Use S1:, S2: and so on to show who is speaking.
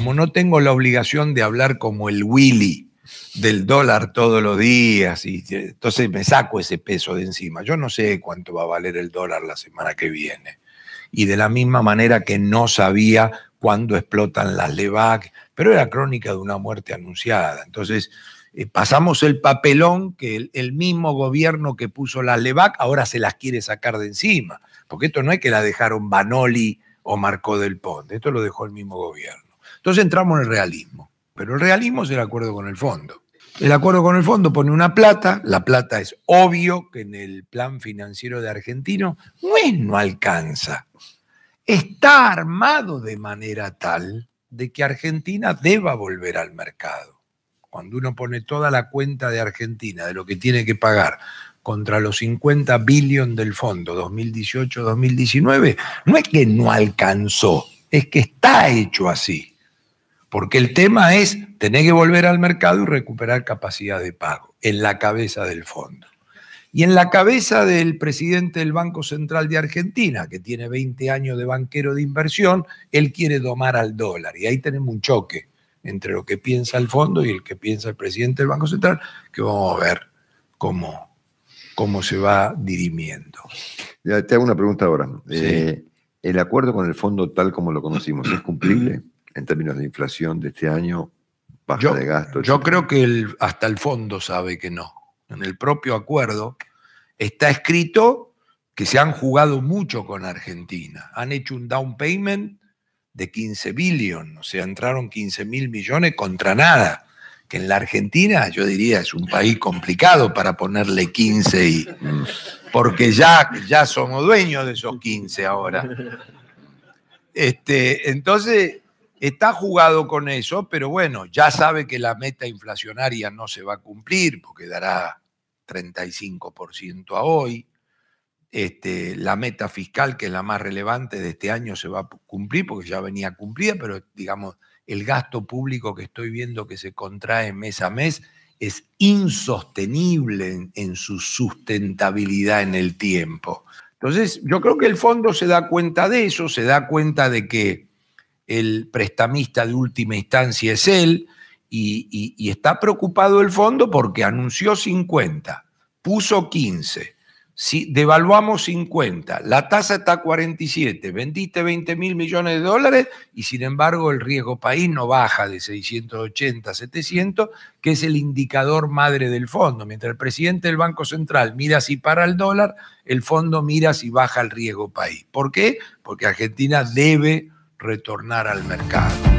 S1: como no tengo la obligación de hablar como el Willy del dólar todos los días, y eh, entonces me saco ese peso de encima. Yo no sé cuánto va a valer el dólar la semana que viene. Y de la misma manera que no sabía cuándo explotan las LEVAC, pero era crónica de una muerte anunciada. Entonces, eh, pasamos el papelón que el, mismo gobierno que puso las LEVAC ahora se las quiere sacar de encima, porque esto no es que la dejaron Banoli o Marcó del Ponte, esto lo dejó el mismo gobierno. Entonces entramos en el realismo, pero el realismo es el acuerdo con el fondo. El acuerdo con el fondo pone una plata, la plata es obvio que en el plan financiero de argentino pues no alcanza. Está armado de manera tal de que Argentina deba volver al mercado. Cuando uno pone toda la cuenta de Argentina, de lo que tiene que pagar, contra los 50 billones del fondo 2018-2019, no es que no alcanzó, es que está hecho así. Porque el tema es tener que volver al mercado y recuperar capacidad de pago en la cabeza del fondo. Y en la cabeza del presidente del Banco Central de Argentina, que tiene 20 años de banquero de inversión, él quiere domar al dólar. Y ahí tenemos un choque entre lo que piensa el fondo y el que piensa el presidente del Banco Central, que vamos a ver cómo, cómo se va dirimiendo. Ya, te hago una pregunta ahora. Eh, ¿El acuerdo con el fondo tal como lo conocimos es cumplible? en términos de inflación de este año, baja de gastos. Yo creo que hasta el fondo sabe que no. En el propio acuerdo está escrito que se han jugado mucho con Argentina. Han hecho un down payment de 15 billion, o sea, entraron 15 mil millones contra nada que en la Argentina yo diría es un país complicado para ponerle 15 y mm. porque ya, ya somos dueños de esos 15 ahora. Este, entonces, Está jugado con eso, pero bueno, ya sabe que la meta inflacionaria no se va a cumplir porque dará 35% a hoy. Este, la meta fiscal, que es la más relevante de este año, se va a cumplir porque ya venía cumplida, pero digamos, el gasto público que estoy viendo que se contrae mes a mes es insostenible en, su sustentabilidad en el tiempo. Entonces, yo creo que el fondo se da cuenta de eso, se da cuenta de que el prestamista de última instancia es él, y, está preocupado el fondo porque anunció 50, puso 15, si devaluamos 50, la tasa está a 47, vendiste 20 mil millones de dólares y sin embargo el riesgo país no baja de 680 a 700, que es el indicador madre del fondo. Mientras el presidente del Banco Central mira si para el dólar, el fondo mira si baja el riesgo país. ¿Por qué? Porque Argentina debe retornar al mercado.